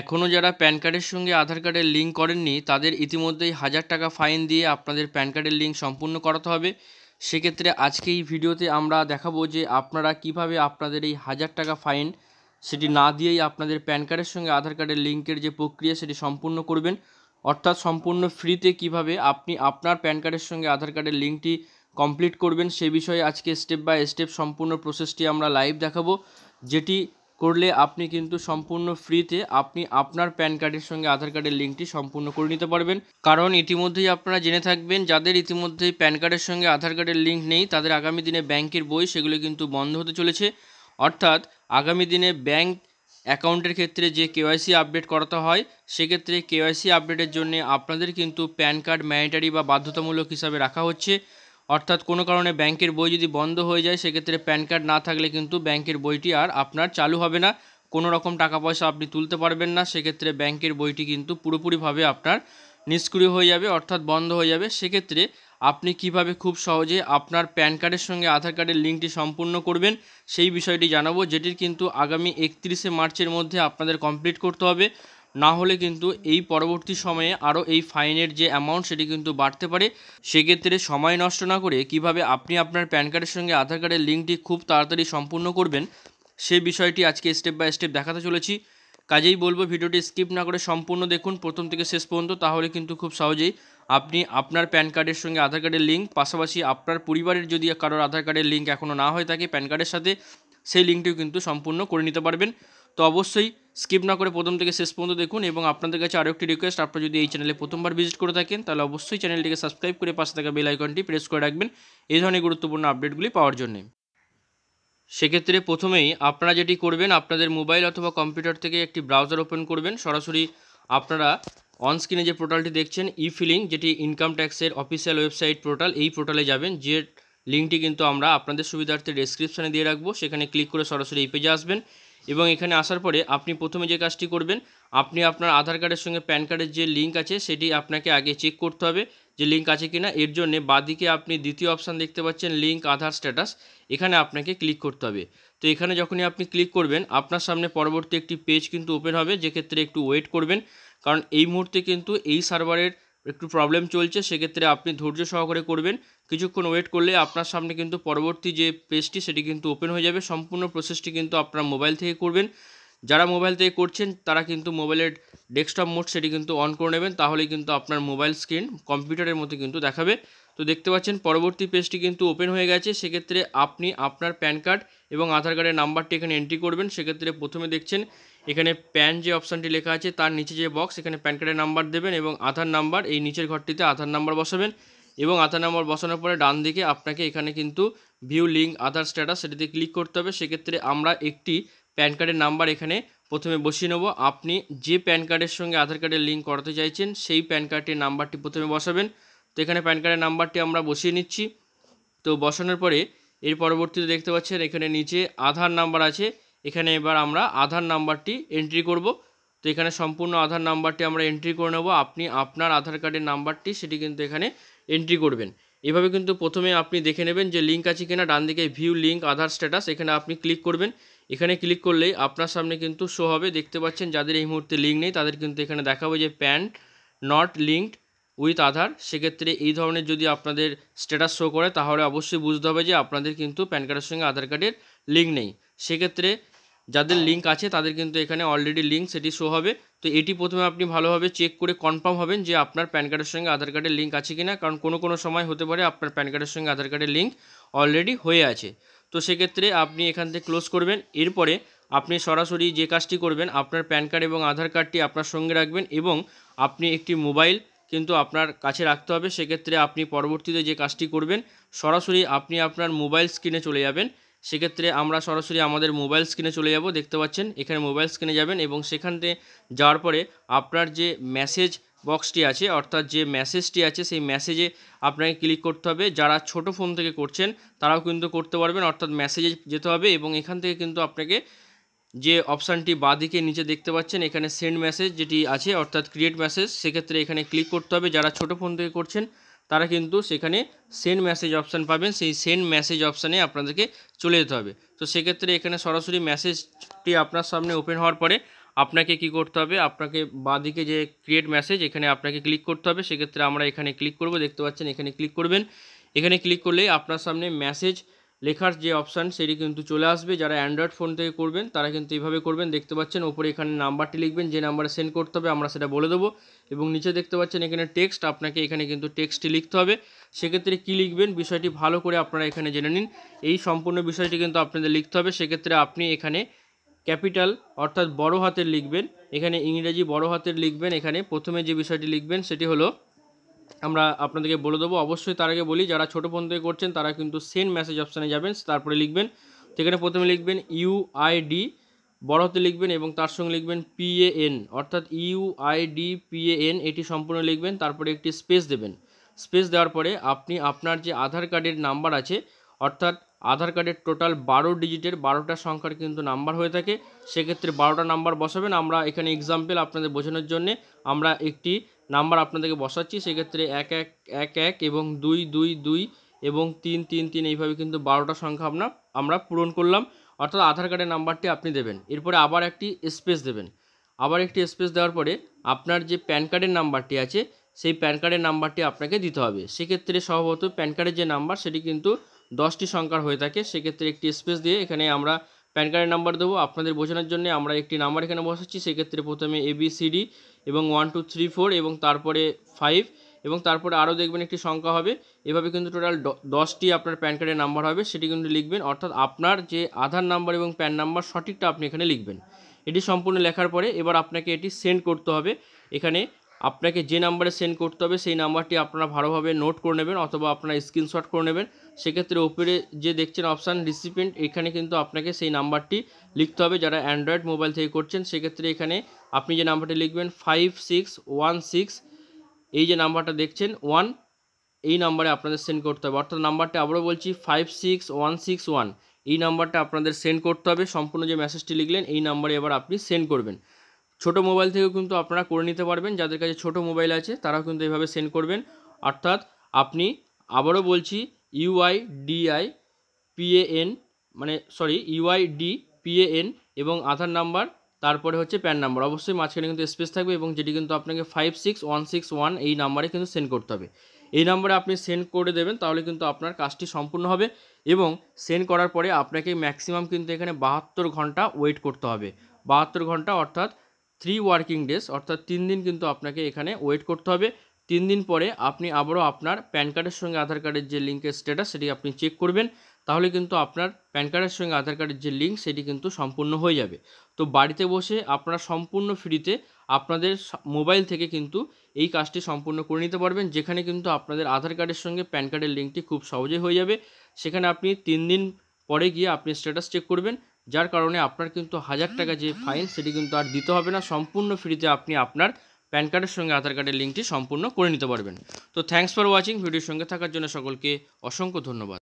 এখনও যারা প্যান কার্ডের সঙ্গে আধার কার্ডের লিঙ্ক করেননি তাদের ইতিমধ্যেই হাজার টাকা ফাইন দিয়ে আপনাদের প্যান কার্ডের লিঙ্ক সম্পূর্ণ করাতে হবে সেক্ষেত্রে আজকে এই ভিডিওতে আমরা দেখাবো যে আপনারা কিভাবে আপনাদের এই হাজার টাকা ফাইন সেটি না দিয়েই আপনাদের প্যান কার্ডের সঙ্গে আধার কার্ডের লিঙ্কের যে প্রক্রিয়া সেটি সম্পূর্ণ করবেন অর্থাৎ সম্পূর্ণ ফ্রিতে কিভাবে আপনি আপনার প্যান কার্ডের সঙ্গে আধার কার্ডের লিঙ্কটি কমপ্লিট করবেন সে বিষয়ে আজকে স্টেপ বাই স্টেপ সম্পূর্ণ প্রসেসটি আমরা লাইভ দেখাবো যেটি করলে আপনি কিন্তু সম্পূর্ণ ফ্রিতে আপনি আপনার প্যান কার্ডের সঙ্গে আধার কার্ডের লিঙ্কটি সম্পূর্ণ করে নিতে পারবেন কারণ ইতিমধ্যেই আপনারা জেনে থাকবেন যাদের ইতিমধ্যেই প্যান কার্ডের সঙ্গে আধার কার্ডের লিঙ্ক নেই তাদের আগামী দিনে ব্যাংকের বই সেগুলো কিন্তু বন্ধ হতে চলেছে অর্থাৎ আগামী দিনে ব্যাংক অ্যাকাউন্টের ক্ষেত্রে যে কেওয়াইসি আপডেট করাতে হয় সেক্ষেত্রে কেওয়াইসি আপডেটের জন্য আপনাদের কিন্তু প্যান কার্ড ম্যান্ডেটারি বা বাধ্যতামূলক হিসাবে রাখা হচ্ছে অর্থাৎ কোনো কারণে ব্যাংকের বই যদি বন্ধ হয়ে যায় সেক্ষেত্রে প্যান কার্ড না থাকলে কিন্তু ব্যাংকের বইটি আর আপনার চালু হবে না কোনো রকম টাকা পয়সা আপনি তুলতে পারবেন না সেক্ষেত্রে ব্যাংকের বইটি কিন্তু পুরোপুরিভাবে আপনার নিষ্ক্রিয় হয়ে যাবে অর্থাৎ বন্ধ হয়ে যাবে সেক্ষেত্রে আপনি কিভাবে খুব সহজে আপনার প্যান কার্ডের সঙ্গে আধার কার্ডের লিঙ্কটি সম্পূর্ণ করবেন সেই বিষয়টি জানাবো যেটির কিন্তু আগামী একত্রিশে মার্চের মধ্যে আপনাদের কমপ্লিট করতে হবে না হলে কিন্তু এই পরবর্তী সময়ে আরও এই ফাইনের যে অ্যামাউন্ট সেটি কিন্তু বাড়তে পারে সেক্ষেত্রে সময় নষ্ট না করে কিভাবে আপনি আপনার প্যান কার্ডের সঙ্গে আধার কার্ডের লিঙ্কটি খুব তাড়াতাড়ি সম্পূর্ণ করবেন সে বিষয়টি আজকে স্টেপ বাই স্টেপ দেখাতে চলেছি কাজেই বলবো ভিডিওটি স্কিপ না করে সম্পূর্ণ দেখুন প্রথম থেকে শেষ পর্যন্ত তাহলে কিন্তু খুব সহজেই আপনি আপনার প্যান কার্ডের সঙ্গে আধার কার্ডের লিঙ্ক পাশাপাশি আপনার পরিবারের যদি কারোর আধার কার্ডের লিঙ্ক এখনও না হয়ে থাকে প্যান কার্ডের সাথে সেই লিঙ্কটিও কিন্তু সম্পূর্ণ করে নিতে পারবেন তো অবশ্যই স্কিপ না করে প্রথম থেকে শেষ পর্যন্ত দেখুন এবং আপনাদের কাছে আরও একটি রিকোয়েস্ট আপনারা যদি এই চ্যানেলে প্রথমবার ভিজিট করে থাকেন তাহলে অবশ্যই চ্যানেলটিকে সাবস্ক্রাইব করে পাশে থাকা বেল আইকনটি প্রেস করে রাখবেন এই ধরনের গুরুত্বপূর্ণ আপডেটগুলি পাওয়ার জন্য সেক্ষেত্রে প্রথমেই আপনারা যেটি করবেন আপনাদের মোবাইল অথবা কম্পিউটার থেকে একটি ব্রাউজার ওপেন করবেন সরাসরি আপনারা অনস্ক্রিনে যে পোর্টালটি দেখছেন ই ফিলিং যেটি ইনকাম ট্যাক্সের অফিসিয়াল ওয়েবসাইট পোর্টাল এই পোর্টালে যাবেন যে লিঙ্কটি কিন্তু আমরা আপনাদের সুবিধার্থে ডেসক্রিপশানে দিয়ে রাখবো সেখানে ক্লিক করে সরাসরি এই পেজে আসবেন এবং এখানে আসার পরে আপনি প্রথমে যে কাজটি করবেন আপনি আপনার আধার কার্ডের সঙ্গে প্যান কার্ডের যে লিঙ্ক আছে সেটি আপনাকে আগে চেক করতে হবে যে লিঙ্ক আছে কিনা এর জন্য বাদিকে আপনি দ্বিতীয় অপশান দেখতে পাচ্ছেন লিঙ্ক আধার স্ট্যাটাস এখানে আপনাকে ক্লিক করতে হবে তো এখানে যখনই আপনি ক্লিক করবেন আপনার সামনে পরবর্তী একটি পেজ কিন্তু ওপেন হবে যেক্ষেত্রে একটু ওয়েট করবেন কারণ এই মুহূর্তে কিন্তু এই সার্ভারের একটু প্রবলেম চলছে সেক্ষেত্রে আপনি ধৈর্য সহকারে করবেন কিছুক্ষণ ওয়েট করলে আপনার সামনে কিন্তু পরবর্তী যে পেজটি সেটি কিন্তু ওপেন হয়ে যাবে সম্পূর্ণ প্রসেসটি কিন্তু আপনার মোবাইল থেকে করবেন যারা মোবাইল থেকে করছেন তারা কিন্তু মোবাইলের ডেস্কটপ মোড সেটি কিন্তু অন করে নেবেন তাহলে কিন্তু আপনার মোবাইল স্ক্রিন কম্পিউটারের মতো কিন্তু দেখাবে তো দেখতে পাচ্ছেন পরবর্তী পেজটি কিন্তু ওপেন হয়ে গেছে সেক্ষেত্রে আপনি আপনার প্যান কার্ড এবং আধার কার্ডের নাম্বারটি এখানে এন্ট্রি করবেন সেক্ষেত্রে প্রথমে দেখছেন এখানে প্যান যে অপশানটি লেখা আছে তার নিচে যে বক্স এখানে প্যান কার্ডের নাম্বার দেবেন এবং আধার নাম্বার এই নিচের ঘরটিতে আধার নাম্বার বসাবেন এবং আধার নম্বর বসানোর পরে ডান দিকে আপনাকে এখানে কিন্তু ভিউ লিঙ্ক আধার স্ট্যাটাস সেটিতে ক্লিক করতে হবে সেক্ষেত্রে আমরা একটি প্যান কার্ডের নাম্বার এখানে প্রথমে বসিয়ে নেব আপনি যে প্যান কার্ডের সঙ্গে আধার কার্ডের লিঙ্ক করাতে চাইছেন সেই প্যান কার্ডের নাম্বারটি প্রথমে বসাবেন তো এখানে প্যান কার্ডের নাম্বারটি আমরা বসিয়ে নিচ্ছি তো বসানোর পরে এর পরবর্তীতে দেখতে পাচ্ছেন এখানে নিচে আধার নাম্বার আছে এখানে এবার আমরা আধার নাম্বারটি এন্ট্রি করব তো এখানে সম্পূর্ণ আধার নাম্বারটি আমরা এন্ট্রি করে নেব আপনি আপনার আধার কার্ডের নাম্বারটি সেটি কিন্তু এখানে এন্ট্রি করবেন এভাবে কিন্তু প্রথমে আপনি দেখে নেবেন যে লিঙ্ক আছে কিনা ডান দিকে ভিউ লিঙ্ক আধার স্ট্যাটাস এখানে আপনি ক্লিক করবেন এখানে ক্লিক করলেই আপনার সামনে কিন্তু শো হবে দেখতে পাচ্ছেন যাদের এই মুহূর্তে লিঙ্ক নেই তাদের কিন্তু এখানে দেখাবো যে PAN not linked with Aadhaar সেক্ষেত্রে এই ধরনের যদি আপনাদের স্ট্যাটাস শো করে তাহলে অবশ্যই বুঝতে হবে যে আপনাদের কিন্তু প্যান কার্ডের সঙ্গে আধার কার্ডের লিঙ্ক নেই সেক্ষেত্রে যাদের লিঙ্ক আছে তাদের কিন্তু এখানে অলরেডি লিঙ্ক সেটি শো হবে তো এটি প্রথমে আপনি ভালোভাবে চেক করে কনফার্ম হবেন যে আপনার প্যান কার্ডের সঙ্গে আধার কার্ডের লিঙ্ক আছে কি না কারণ কোনো কোনো সময় হতে পারে আপনার প্যান কার্ডের সঙ্গে আধার কার্ডের লিঙ্ক অলরেডি হয়ে আছে তো সেক্ষেত্রে আপনি এখান থেকে ক্লোজ করবেন এরপরে আপনি সরাসরি যে কাজটি করবেন আপনার প্যান কার্ড এবং আধার কার্ডটি আপনার সঙ্গে রাখবেন এবং আপনি একটি মোবাইল কিন্তু আপনার কাছে রাখতে হবে সেক্ষেত্রে আপনি পরবর্তীতে যে কাজটি করবেন সরাসরি আপনি আপনার মোবাইল স্ক্রিনে চলে যাবেন সেক্ষেত্রে আমরা সরাসরি আমাদের মোবাইল স্ক্রিনে চলে যাব দেখতে পাচ্ছেন এখানে মোবাইল স্ক্রিনে যাবেন এবং সেখানে যাওয়ার পরে আপনার যে মেসেজ বক্সটি আছে অর্থাৎ যে মেসেজটি আছে সেই মেসেজে আপনাকে ক্লিক করতে হবে যারা ছোট ফোন থেকে করছেন তারাও কিন্তু করতে পারবেন অর্থাৎ মেসেজে যেতে হবে এবং এখান থেকে কিন্তু আপনাকে যে অপশানটি দিকে নিচে দেখতে পাচ্ছেন এখানে সেন্ড মেসেজ যেটি আছে অর্থাৎ ক্রিয়েট মেসেজ সেক্ষেত্রে এখানে ক্লিক করতে হবে যারা ছোট ফোন থেকে করছেন তারা কিন্তু সেখানে সেন্ড মেসেজ অপশান পাবেন সেই সেন্ড মেসেজ অপশানে আপনাদেরকে চলে যেতে হবে তো সেক্ষেত্রে এখানে সরাসরি মেসেজটি আপনার সামনে ওপেন হওয়ার পরে আপনাকে কি করতে হবে আপনাকে বাঁদিকে যে ক্রিয়েট মেসেজ এখানে আপনাকে ক্লিক করতে হবে সেক্ষেত্রে আমরা এখানে ক্লিক করব দেখতে পাচ্ছেন এখানে ক্লিক করবেন এখানে ক্লিক করলে আপনার সামনে মেসেজ লেখার যে অপশান সেটি কিন্তু চলে আসবে যারা অ্যান্ড্রয়েড ফোন থেকে করবেন তারা কিন্তু এইভাবে করবেন দেখতে পাচ্ছেন ওপরে এখানে নাম্বারটি লিখবেন যে নাম্বারে সেন্ড করতে হবে আমরা সেটা বলে দেবো এবং নিচে দেখতে পাচ্ছেন এখানে টেক্সট আপনাকে এখানে কিন্তু টেক্সটটি লিখতে হবে সেক্ষেত্রে কী লিখবেন বিষয়টি ভালো করে আপনারা এখানে জেনে নিন এই সম্পূর্ণ বিষয়টি কিন্তু আপনাদের লিখতে হবে সেক্ষেত্রে আপনি এখানে ক্যাপিটাল অর্থাৎ বড় হাতের লিখবেন এখানে ইংরেজি বড় হাতের লিখবেন এখানে প্রথমে যে বিষয়টি লিখবেন সেটি হলো আমরা আপনাদেরকে বলে দেবো অবশ্যই তার আগে বলি যারা ছোটো ফোন থেকে করছেন তারা কিন্তু সেন্ড মেসেজ অপশানে যাবেন তারপরে লিখবেন সেখানে প্রথমে লিখবেন ইউআইডি বড় হতে লিখবেন এবং তার সঙ্গে লিখবেন পিএএন অর্থাৎ ইউআইডি পিএএন এটি সম্পূর্ণ লিখবেন তারপরে একটি স্পেস দেবেন স্পেস দেওয়ার পরে আপনি আপনার যে আধার কার্ডের নাম্বার আছে অর্থাৎ আধার কার্ডের টোটাল বারো ডিজিটের বারোটা সংখ্যার কিন্তু নাম্বার হয়ে থাকে সেক্ষেত্রে বারোটা নাম্বার বসাবেন আমরা এখানে এক্সাম্পল আপনাদের বোঝানোর জন্যে আমরা একটি নাম্বার আপনাদেরকে বসাচ্ছি সেক্ষেত্রে এক এক এক এক এবং দুই দুই দুই এবং তিন তিন তিন এইভাবে কিন্তু বারোটা সংখ্যা আপনার আমরা পূরণ করলাম অর্থাৎ আধার কার্ডের নাম্বারটি আপনি দেবেন এরপরে আবার একটি স্পেস দেবেন আবার একটি স্পেস দেওয়ার পরে আপনার যে প্যান কার্ডের নাম্বারটি আছে সেই প্যান কার্ডের নাম্বারটি আপনাকে দিতে হবে সেক্ষেত্রে সম্ভবত প্যান কার্ডের যে নাম্বার সেটি কিন্তু দশটি সংখ্যার হয়ে থাকে সেক্ষেত্রে একটি স্পেস দিয়ে এখানে আমরা প্যান কার্ডের নাম্বার দেবো আপনাদের বোঝানোর জন্য আমরা একটি নাম্বার এখানে বসাচ্ছি সেক্ষেত্রে প্রথমে এ বি এবং ওয়ান টু থ্রি ফোর এবং তারপরে ফাইভ এবং তারপরে আরও দেখবেন একটি সংখ্যা হবে এভাবে কিন্তু টোটাল দশটি আপনার প্যান কার্ডের নাম্বার হবে সেটি কিন্তু লিখবেন অর্থাৎ আপনার যে আধার নাম্বার এবং প্যান নাম্বার সঠিকটা আপনি এখানে লিখবেন এটি সম্পূর্ণ লেখার পরে এবার আপনাকে এটি সেন্ড করতে হবে এখানে আপনাকে যে নাম্বারে সেন্ড করতে হবে সেই নাম্বারটি আপনারা ভালোভাবে নোট করে নেবেন অথবা আপনারা স্ক্রিনশট করে নেবেন সেক্ষেত্রে ওপরে যে দেখছেন অপশান রিসিপেন্ট এখানে কিন্তু আপনাকে সেই নাম্বারটি লিখতে হবে যারা অ্যান্ড্রয়েড মোবাইল থেকে করছেন সেক্ষেত্রে এখানে আপনি যে নাম্বারটি লিখবেন ফাইভ সিক্স ওয়ান সিক্স এই যে নাম্বারটা দেখছেন ওয়ান এই নাম্বারে আপনাদের সেন্ড করতে হবে অর্থাৎ নাম্বারটা আবারও বলছি five six one six one এই নাম্বারটা আপনাদের সেন্ড করতে হবে সম্পূর্ণ যে মেসেজটি লিখলেন এই নাম্বারে এবার আপনি সেন্ড করবেন ছোট মোবাইল থেকেও কিন্তু আপনারা করে নিতে পারবেন যাদের কাছে ছোট মোবাইল আছে তারাও কিন্তু এইভাবে সেন্ড করবেন অর্থাৎ আপনি আবারও বলছি ইউআই ডিআই পিএএন মানে সরি ইউআই ডি পিএএন এবং আধার নাম্বার তারপরে হচ্ছে প্যান নাম্বার অবশ্যই মাঝখানে কিন্তু স্পেস থাকবে এবং যেটি কিন্তু আপনাকে five six one six one এই নাম্বারে কিন্তু সেন্ড করতে হবে এই নাম্বারে আপনি সেন্ড করে দেবেন তাহলে কিন্তু আপনার কাজটি সম্পূর্ণ হবে এবং সেন্ড করার পরে আপনাকে ম্যাক্সিমাম কিন্তু এখানে বাহাত্তর ঘন্টা ওয়েট করতে হবে বাহাত্তর ঘন্টা অর্থাৎ থ্রি ওয়ার্কিং ডেজ অর্থাৎ তিন দিন কিন্তু আপনাকে এখানে ওয়েট করতে হবে তিন দিন পরে আপনি আবারও আপনার প্যান কার্ডের সঙ্গে আধার কার্ডের যে লিঙ্কের স্ট্যাটাস সেটি আপনি চেক করবেন তাহলে কিন্তু আপনার প্যান কার্ডের সঙ্গে আধার কার্ডের যে লিঙ্ক সেটি কিন্তু সম্পূর্ণ হয়ে যাবে তো বাড়িতে বসে আপনারা সম্পূর্ণ ফ্রিতে আপনাদের মোবাইল থেকে কিন্তু এই কাজটি সম্পূর্ণ করে নিতে পারবেন যেখানে কিন্তু আপনাদের আধার কার্ডের সঙ্গে প্যান কার্ডের লিঙ্কটি খুব সহজে হয়ে যাবে সেখানে আপনি তিন দিন পরে গিয়ে আপনি স্ট্যাটাস চেক করবেন যার কারণে আপনার কিন্তু হাজার টাকা যে ফাইন সেটি কিন্তু আর দিতে হবে না সম্পূর্ণ ফ্রিতে আপনি আপনার প্যান কার্ডের সঙ্গে আধার কার্ডের লিঙ্কটি সম্পূর্ণ করে নিতে পারবেন তো থ্যাংকস ফর ওয়াচিং ভিডিওর সঙ্গে থাকার জন্য সকলকে অসংখ্য ধন্যবাদ